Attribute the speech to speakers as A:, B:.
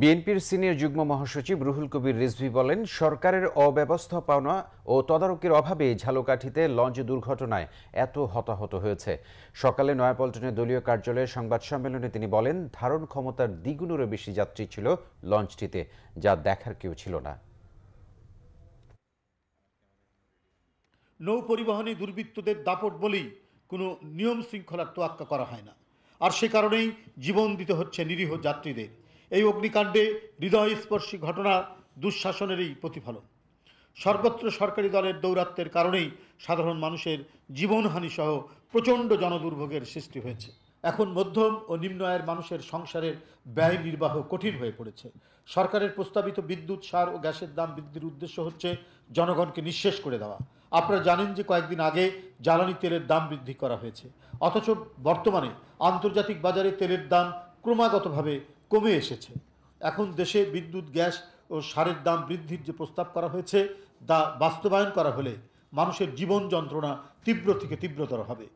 A: বিএনপির সিনিয়র যুগ্ম মহাসচিব রুহুল কবির রিজভি বলেন সরকারের অব্যবস্থাপনা ও তদারকির অভাবে ঝালকাঠিতে লঞ্চ দুর্ঘটনায় এত হতাহত হয়েছে সকালে নয়াপল্টনে দলীয় কার্যালয়ে সংবাদ সম্মেলনে তিনি বলেন ধারণ ক্ষমতার দ্বিগুণেরও বেশি যাত্রী ছিল লঞ্চটিতে যা দেখার কেউ ছিল না
B: নৌ পরিবহনে দুর্বৃত্তদের দাপট বলেই কোনো নিয়ম শৃঙ্খলার তোয়াক্কা করা হয় না আর সে কারণেই জীবন দিতে হচ্ছে নিরীহ যাত্রীদের এই অগ্নিকাণ্ডে হৃদয়স্পর্শী ঘটনা দুঃশাসনেরই প্রতিফলন সর্বত্র সরকারি দলের দৌরাত্মের কারণেই সাধারণ মানুষের জীবনহানিসহ প্রচণ্ড জনদুর্ভোগের সৃষ্টি হয়েছে এখন মধ্যম ও নিম্ন আয়ের মানুষের সংসারের ব্যয় নির্বাহ কঠিন হয়ে পড়েছে সরকারের প্রস্তাবিত বিদ্যুৎ সার ও গ্যাসের দাম বৃদ্ধির উদ্দেশ্য হচ্ছে জনগণকে নিঃশেষ করে দেওয়া আপনারা জানেন যে কয়েকদিন আগে জ্বালানি তেলের দাম বৃদ্ধি করা হয়েছে অথচ বর্তমানে আন্তর্জাতিক বাজারে তেলের দাম ক্রমাগতভাবে কমে এসেছে এখন দেশে বিদ্যুৎ গ্যাস ও সারের দাম বৃদ্ধির যে প্রস্তাব করা হয়েছে তা বাস্তবায়ন করা হলে মানুষের জীবন যন্ত্রণা তীব্র থেকে তীব্রতর হবে